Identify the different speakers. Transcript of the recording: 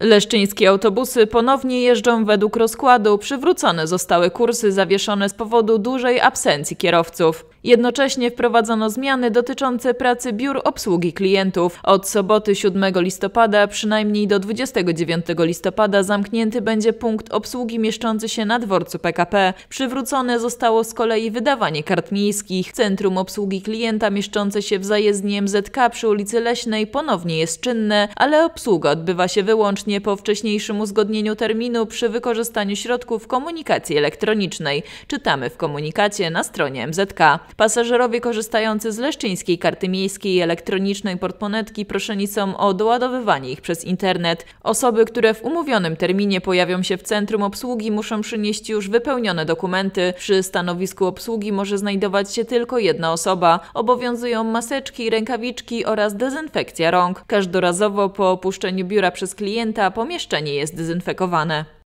Speaker 1: Leszczyńskie autobusy ponownie jeżdżą według rozkładu, przywrócone zostały kursy zawieszone z powodu dużej absencji kierowców. Jednocześnie wprowadzono zmiany dotyczące pracy biur obsługi klientów. Od soboty 7 listopada przynajmniej do 29 listopada zamknięty będzie punkt obsługi mieszczący się na dworcu PKP. Przywrócone zostało z kolei wydawanie kart miejskich. Centrum obsługi klienta mieszczące się w zajezdni MZK przy ulicy Leśnej ponownie jest czynne, ale obsługa odbywa się wyłącznie wyłącznie po wcześniejszym uzgodnieniu terminu przy wykorzystaniu środków komunikacji elektronicznej. Czytamy w komunikacie na stronie MZK. Pasażerowie korzystający z leszczyńskiej karty miejskiej i elektronicznej portmonetki proszeni są o doładowywanie ich przez internet. Osoby, które w umówionym terminie pojawią się w centrum obsługi muszą przynieść już wypełnione dokumenty. Przy stanowisku obsługi może znajdować się tylko jedna osoba. Obowiązują maseczki, rękawiczki oraz dezynfekcja rąk. Każdorazowo po opuszczeniu biura przez klienta zamknięte, a pomieszczenie jest dezynfekowane.